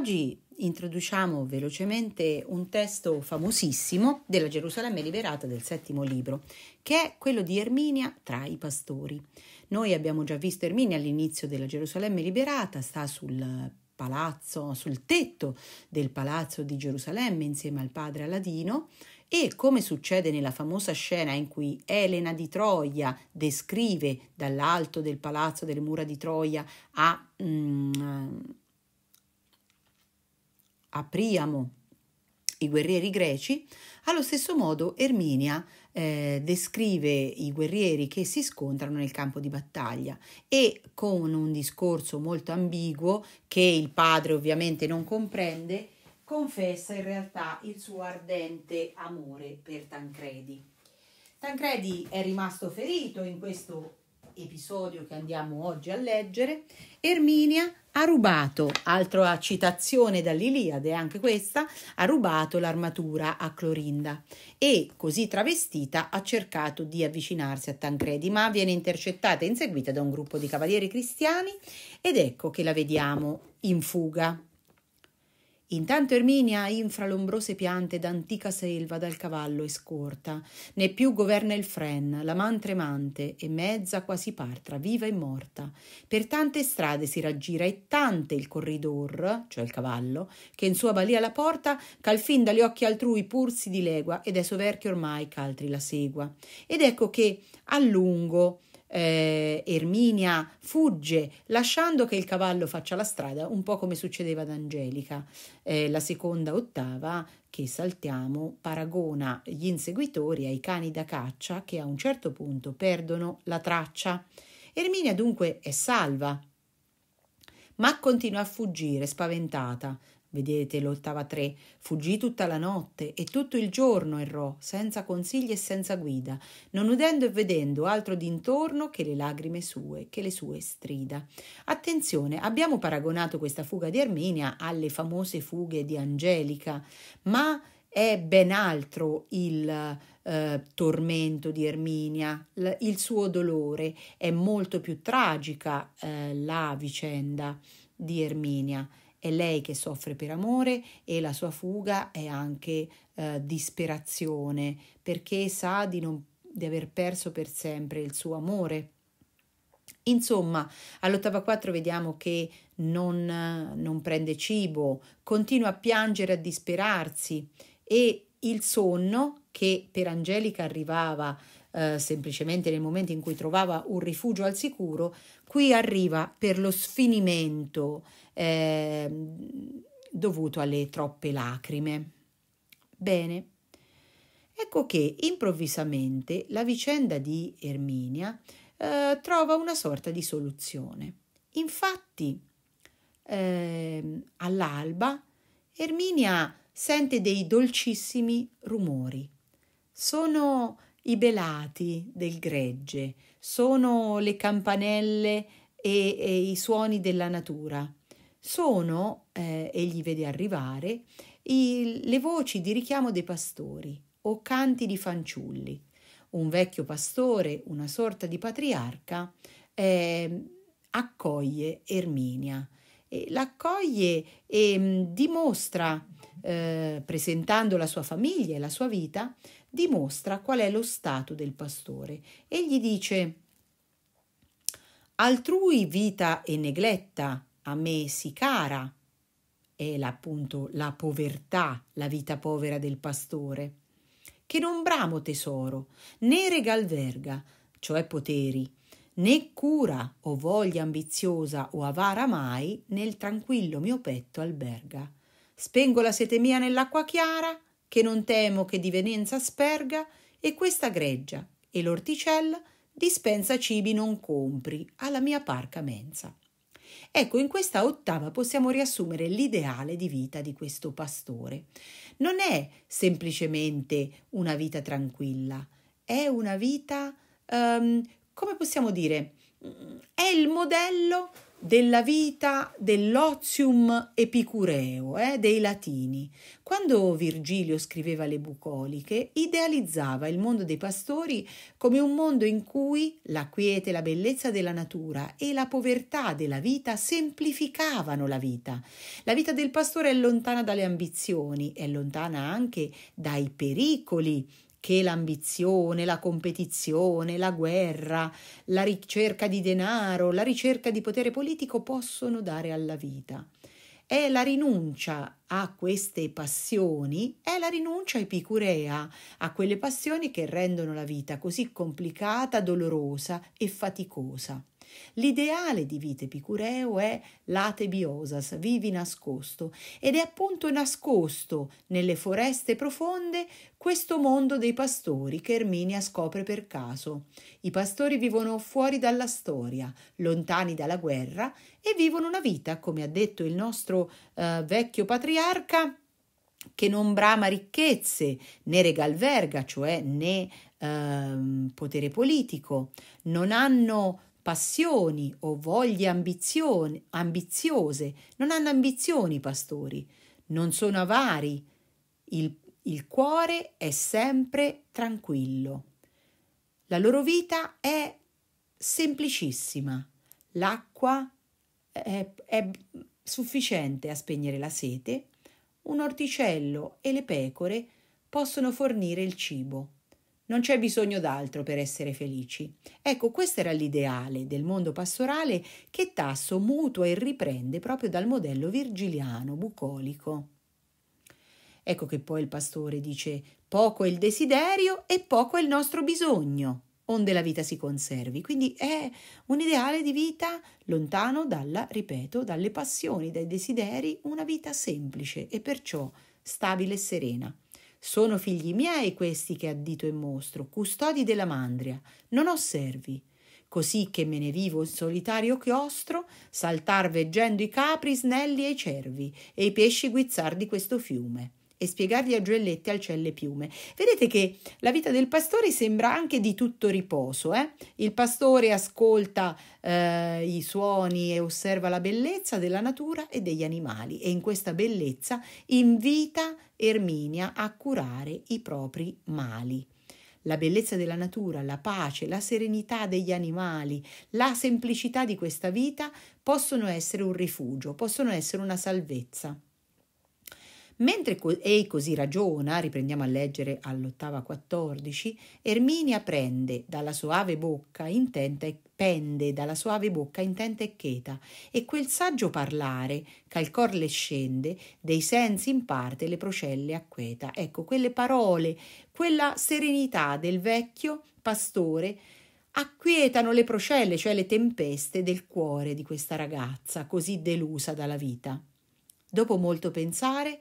Oggi introduciamo velocemente un testo famosissimo della Gerusalemme liberata del settimo libro, che è quello di Erminia tra i pastori. Noi abbiamo già visto Erminia all'inizio della Gerusalemme liberata, sta sul palazzo, sul tetto del palazzo di Gerusalemme insieme al padre Aladino e come succede nella famosa scena in cui Elena di Troia descrive dall'alto del palazzo delle mura di Troia a, mm, a Priamo i guerrieri greci, allo stesso modo Erminia eh, descrive i guerrieri che si scontrano nel campo di battaglia e con un discorso molto ambiguo che il padre ovviamente non comprende, confessa in realtà il suo ardente amore per Tancredi. Tancredi è rimasto ferito in questo episodio che andiamo oggi a leggere, Erminia ha rubato, altra citazione dall'Iliade, anche questa, ha rubato l'armatura a Clorinda e, così travestita, ha cercato di avvicinarsi a Tancredi, ma viene intercettata e inseguita da un gruppo di cavalieri cristiani ed ecco che la vediamo in fuga. Intanto Erminia infra l'ombrose piante d'antica selva dal cavallo e scorta, né più governa il fren, la man tremante e mezza quasi partra, viva e morta. Per tante strade si raggira e tante il corridor, cioè il cavallo, che in sua balia la porta, calfin dagli occhi altrui pur si dilegua ed è soverchio ormai ch'altri la segua. Ed ecco che a lungo eh, Erminia fugge lasciando che il cavallo faccia la strada, un po' come succedeva ad Angelica. Eh, la seconda ottava che saltiamo paragona gli inseguitori ai cani da caccia che a un certo punto perdono la traccia. Erminia dunque è salva, ma continua a fuggire spaventata. Vedete l'ottava tre, fuggì tutta la notte e tutto il giorno errò, senza consigli e senza guida, non udendo e vedendo altro d'intorno che le lagrime sue, che le sue strida. Attenzione, abbiamo paragonato questa fuga di Erminia alle famose fughe di Angelica, ma è ben altro il eh, tormento di Erminia, l- il suo dolore, è molto più tragica eh, la vicenda di Erminia. È lei che soffre per amore e la sua fuga è anche eh, disperazione perché sa di, non, di aver perso per sempre il suo amore. Insomma, all'ottava 4 vediamo che non, non, prende cibo, continua a piangere, a disperarsi e il sonno, che per Angelica arrivava eh, semplicemente nel momento in cui trovava un rifugio al sicuro, qui arriva per lo sfinimento eh, dovuto alle troppe lacrime. Bene, ecco che improvvisamente la vicenda di Erminia eh, trova una sorta di soluzione. Infatti, eh, all'alba, Erminia sente dei dolcissimi rumori. Sono i belati del gregge, sono le campanelle e, e i suoni della natura sono, eh, egli vede arrivare, i, le voci di richiamo dei pastori o canti di fanciulli. Un vecchio pastore, una sorta di patriarca, eh, accoglie Erminia, e l'accoglie e mh, mm, dimostra, eh, presentando la sua famiglia e la sua vita, dimostra qual è lo stato del pastore e gli dice Altrui vita e negletta a me si cara è appunto la povertà, la vita povera del pastore, che non bramo tesoro, né regalverga, cioè poteri, né cura o voglia ambiziosa o avara mai nel tranquillo mio petto alberga. Spengo la sete mia nell'acqua chiara, che non temo che divenenza sperga, e questa greggia e l'orticella dispensa cibi non compri alla mia parca mensa. Ecco, in questa ottava possiamo riassumere l'ideale di vita di questo pastore. Non è semplicemente una vita tranquilla, è una vita, um, come possiamo dire, mm, è il modello della vita dell'ozium epicureo eh, dei latini. Quando Virgilio scriveva le bucoliche, idealizzava il mondo dei pastori come un mondo in cui la quiete, la bellezza della natura e la povertà della vita semplificavano la vita. La vita del pastore è lontana dalle ambizioni, è lontana anche dai pericoli che l'ambizione, la competizione, la guerra, la ricerca di denaro, la ricerca di potere politico possono dare alla vita. E la rinuncia a queste passioni è la rinuncia epicurea, a quelle passioni che rendono la vita così complicata, dolorosa e faticosa. L'ideale di vita epicureo è l'ate biosas, vivi nascosto, ed è appunto nascosto nelle foreste profonde questo mondo dei pastori che Erminia scopre per caso. I pastori vivono fuori dalla storia, lontani dalla guerra e vivono una vita, come ha detto il nostro eh, vecchio patriarca, che non brama ricchezze né regalverga, cioè né ehm, potere politico, non hanno passioni o voglie ambiziose, non hanno ambizioni i pastori, non sono avari, il, il cuore è sempre tranquillo. La loro vita è semplicissima, l'acqua è, è sufficiente a spegnere la sete, un orticello e le pecore possono fornire il cibo. Non c'è bisogno d'altro per essere felici. Ecco, questo era l'ideale del mondo pastorale che Tasso mutua e riprende proprio dal modello virgiliano bucolico. Ecco che poi il pastore dice poco è il desiderio e poco è il nostro bisogno, onde la vita si conservi. Quindi è un ideale di vita lontano dalla, ripeto, dalle passioni, dai desideri, una vita semplice e perciò stabile e serena. Sono figli miei questi che addito e mostro, custodi della mandria, non ho servi. Così che me ne vivo in solitario chiostro, saltar veggendo i capri snelli e i cervi, e i pesci guizzar di questo fiume e spiegargli a gioelletti al celle piume. Vedete che la vita del pastore sembra anche di tutto riposo. Eh? Il pastore ascolta eh, i suoni e osserva la bellezza della natura e degli animali e in questa bellezza invita Erminia a curare i propri mali. La bellezza della natura, la pace, la serenità degli animali, la semplicità di questa vita possono essere un rifugio, possono essere una salvezza. Mentre Ei così ragiona, riprendiamo a leggere all'ottava 14, Erminia prende dalla soave bocca intenta e pende dalla soave bocca intenta e cheta, e quel saggio parlare, che al cor le scende, dei sensi in parte le procelle acqueta. Ecco, quelle parole, quella serenità del vecchio pastore acquietano le procelle, cioè le tempeste del cuore di questa ragazza così delusa dalla vita. Dopo molto pensare,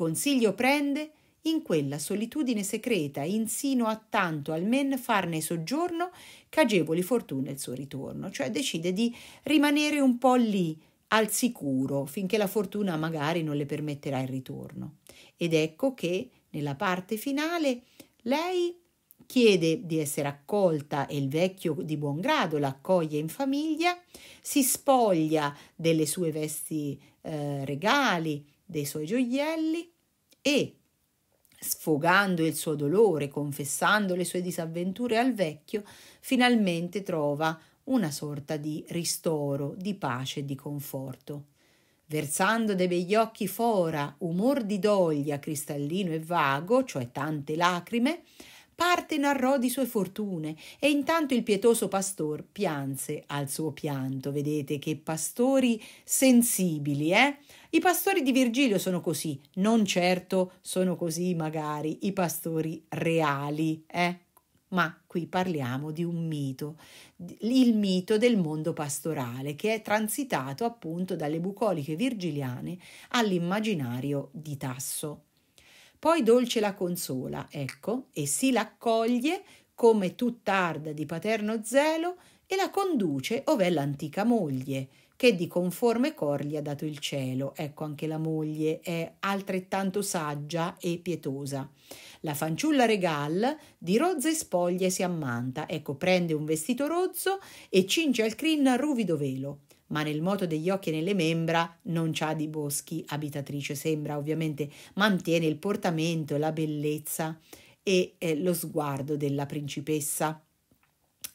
Consiglio prende in quella solitudine secreta, insino a tanto almen farne soggiorno ch'agevoli fortuna il suo ritorno, cioè decide di rimanere un po' lì, al sicuro, finché la fortuna magari non le permetterà il ritorno. Ed ecco che nella parte finale lei chiede di essere accolta e il vecchio di buon grado l'accoglie in famiglia, si spoglia delle sue vesti eh, regali, dei suoi gioielli e sfogando il suo dolore, confessando le sue disavventure al vecchio, finalmente trova una sorta di ristoro, di pace e di conforto. Versando dei begli occhi fora, umor di doglia cristallino e vago, cioè tante lacrime, parte narrò di sue fortune e intanto il pietoso pastor pianse al suo pianto. Vedete che pastori sensibili, eh? I pastori di Virgilio sono così, non certo sono così magari i pastori reali, eh? ma qui parliamo di un mito, il mito del mondo pastorale che è transitato appunto dalle bucoliche virgiliane all'immaginario di Tasso. Poi dolce la consola, ecco, e si l'accoglie come tutt'arda di paterno zelo e la conduce ov'è l'antica moglie, che di conforme cor gli ha dato il cielo. Ecco anche la moglie è altrettanto saggia e pietosa. La fanciulla regal di rozze spoglie si ammanta, ecco prende un vestito rozzo e cinge al crin ruvido velo ma nel moto degli occhi e nelle membra non c'ha di boschi, abitatrice sembra ovviamente, mantiene il portamento, la bellezza e eh, lo sguardo della principessa.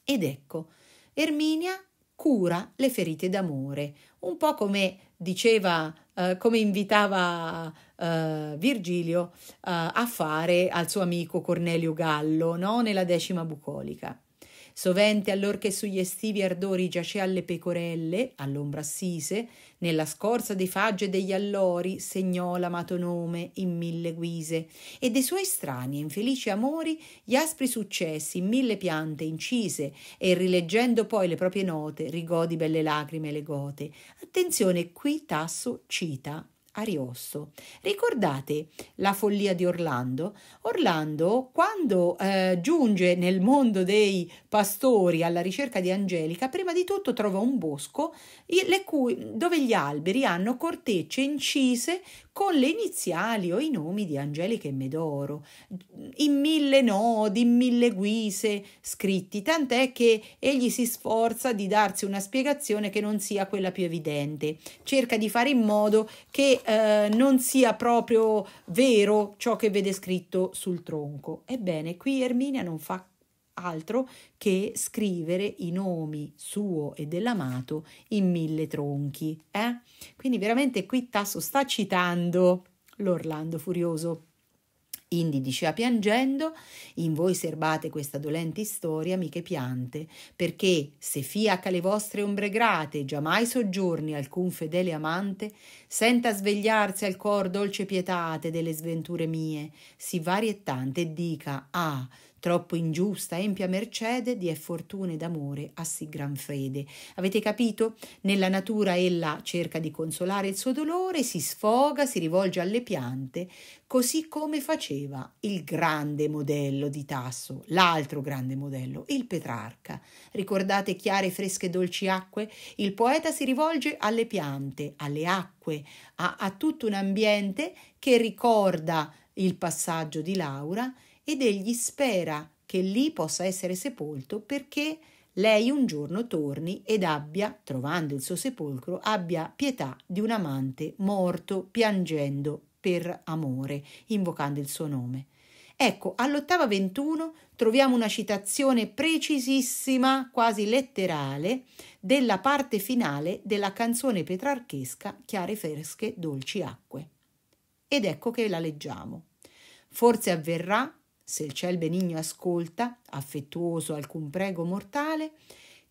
Ed ecco, Erminia cura le ferite d'amore, un po' come diceva, eh, come invitava eh, Virgilio eh, a fare al suo amico Cornelio Gallo no? nella decima bucolica. Sovente allor che sugli estivi ardori giacea le pecorelle, all'ombra assise, nella scorza dei faggi e degli allori segnò l'amato nome in mille guise, e dei suoi strani e infelici amori gli aspri successi in mille piante incise, e rileggendo poi le proprie note rigò di belle lacrime le gote. Attenzione, qui Tasso cita Ariosto. Ricordate la follia di Orlando? Orlando, quando eh, giunge nel mondo dei pastori alla ricerca di Angelica, prima di tutto trova un bosco cui, dove gli alberi hanno cortecce incise con le iniziali o i nomi di Angelica e Medoro, in mille nodi, in mille guise scritti, tant'è che egli si sforza di darsi una spiegazione che non sia quella più evidente. Cerca di fare in modo che eh, non sia proprio vero ciò che vede scritto sul tronco. Ebbene, qui Erminia non fa altro che scrivere i nomi suo e dell'amato in mille tronchi. Eh? Quindi veramente qui Tasso sta citando l'Orlando Furioso. Indi diceva piangendo, in voi serbate questa dolente storia, amiche piante, perché se fiaca le vostre ombre grate, giamai soggiorni alcun fedele amante, senta svegliarsi al cor dolce pietate delle sventure mie, si varie e tante, e dica, ah, Troppo ingiusta, empia mercede, di è d'amore a sì gran fede. Avete capito? Nella natura ella cerca di consolare il suo dolore, si sfoga, si rivolge alle piante, così come faceva il grande modello di Tasso, l'altro grande modello, il Petrarca. Ricordate chiare, fresche, dolci acque? Il poeta si rivolge alle piante, alle acque, a, a tutto un ambiente che ricorda il passaggio di Laura ed egli spera che lì possa essere sepolto perché lei un giorno torni ed abbia, trovando il suo sepolcro, abbia pietà di un amante morto piangendo per amore, invocando il suo nome. Ecco, all'ottava 21 troviamo una citazione precisissima, quasi letterale, della parte finale della canzone petrarchesca Chiare fresche, dolci acque. Ed ecco che la leggiamo. Forse avverrà se il ciel benigno ascolta, affettuoso alcun prego mortale,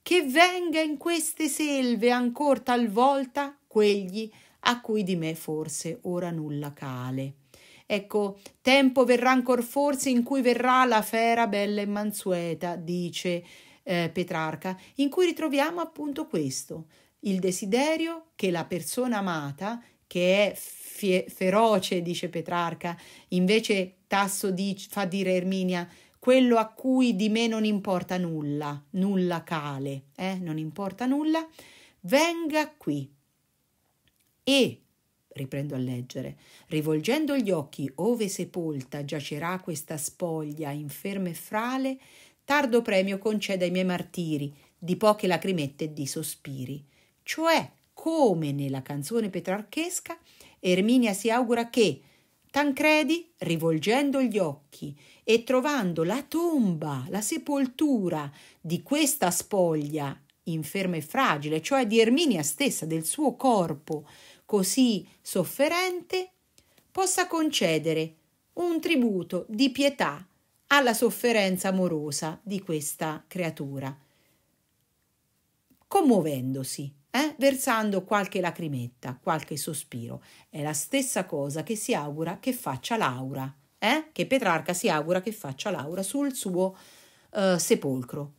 che venga in queste selve ancor talvolta quegli a cui di me forse ora nulla cale. Ecco, tempo verrà ancor forse in cui verrà la fera bella e mansueta, dice eh, Petrarca, in cui ritroviamo appunto questo, il desiderio che la persona amata che è fie- feroce, dice Petrarca, invece Tasso dice, fa dire Erminia quello a cui di me non importa nulla, nulla cale, eh? non importa nulla, venga qui. E, riprendo a leggere, rivolgendo gli occhi ove sepolta giacerà questa spoglia inferma e frale, tardo premio conceda ai miei martiri, di poche lacrimette e di sospiri. Cioè, come nella canzone petrarchesca, Erminia si augura che Tancredi, rivolgendo gli occhi e trovando la tomba, la sepoltura di questa spoglia inferma e fragile, cioè di Erminia stessa, del suo corpo così sofferente, possa concedere un tributo di pietà alla sofferenza amorosa di questa creatura, commuovendosi eh? versando qualche lacrimetta, qualche sospiro. È la stessa cosa che si augura che faccia Laura, eh? che Petrarca si augura che faccia Laura sul suo uh, sepolcro.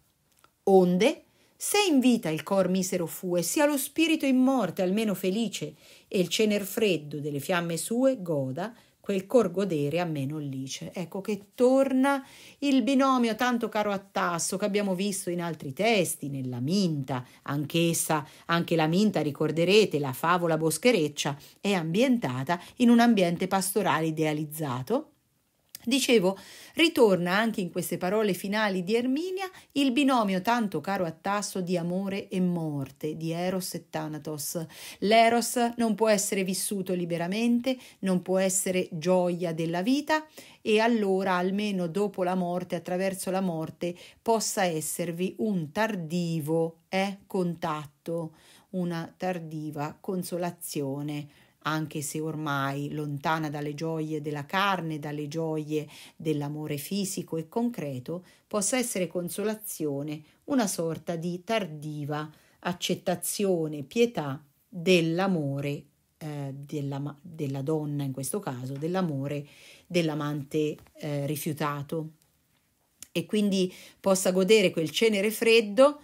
Onde, se in vita il cor misero fu e sia lo spirito in morte almeno felice, e il cener freddo delle fiamme sue goda quel cor godere a meno lice. Ecco che torna il binomio tanto caro a Tasso che abbiamo visto in altri testi, nella Minta, anch'essa, anche la Minta, ricorderete, la favola boschereccia, è ambientata in un ambiente pastorale idealizzato Dicevo, ritorna anche in queste parole finali di Erminia il binomio tanto caro a Tasso di amore e morte, di Eros e Thanatos. L'Eros non può essere vissuto liberamente, non può essere gioia della vita e allora, almeno dopo la morte, attraverso la morte, possa esservi un tardivo eh, contatto, una tardiva consolazione anche se ormai lontana dalle gioie della carne, dalle gioie dell'amore fisico e concreto, possa essere consolazione, una sorta di tardiva accettazione, pietà dell'amore eh, della, della, donna, in questo caso, dell'amore dell'amante eh, rifiutato. E quindi possa godere quel cenere freddo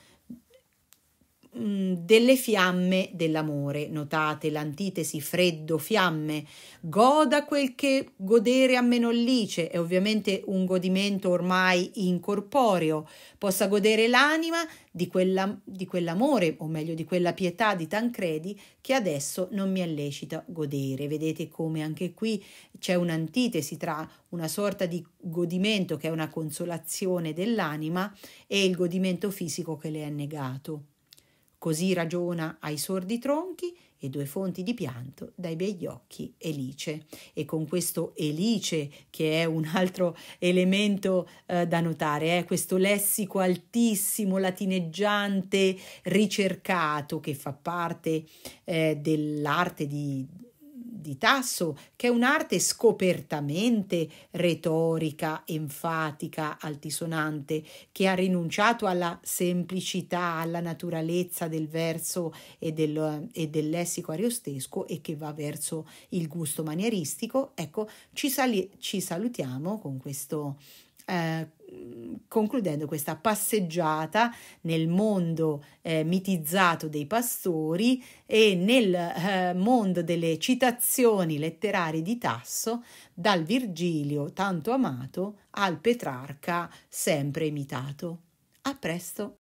Mm, delle fiamme dell'amore. Notate l'antitesi freddo-fiamme. Goda quel che godere a menollice, è ovviamente un godimento ormai incorporeo. Possa godere l'anima di, quella, di quell'amore, o meglio di quella pietà di Tancredi, che adesso non mi è lecita godere. Vedete come anche qui c'è un'antitesi tra una sorta di godimento che è una consolazione dell'anima e il godimento fisico che le è negato. Così ragiona ai sordi tronchi e due fonti di pianto dai begli occhi Elice. E con questo Elice, che è un altro elemento eh, da notare, eh, questo lessico altissimo, latineggiante, ricercato, che fa parte eh, dell'arte di di Tasso, che è un'arte scopertamente retorica, enfatica, altisonante, che ha rinunciato alla semplicità, alla naturalezza del verso e, del, e del lessico ariostesco e che va verso il gusto manieristico. Ecco, ci, sali- ci salutiamo con questo. Eh, concludendo questa passeggiata nel mondo eh, mitizzato dei pastori e nel eh, mondo delle citazioni letterarie di Tasso, dal Virgilio tanto amato al Petrarca sempre imitato. A presto!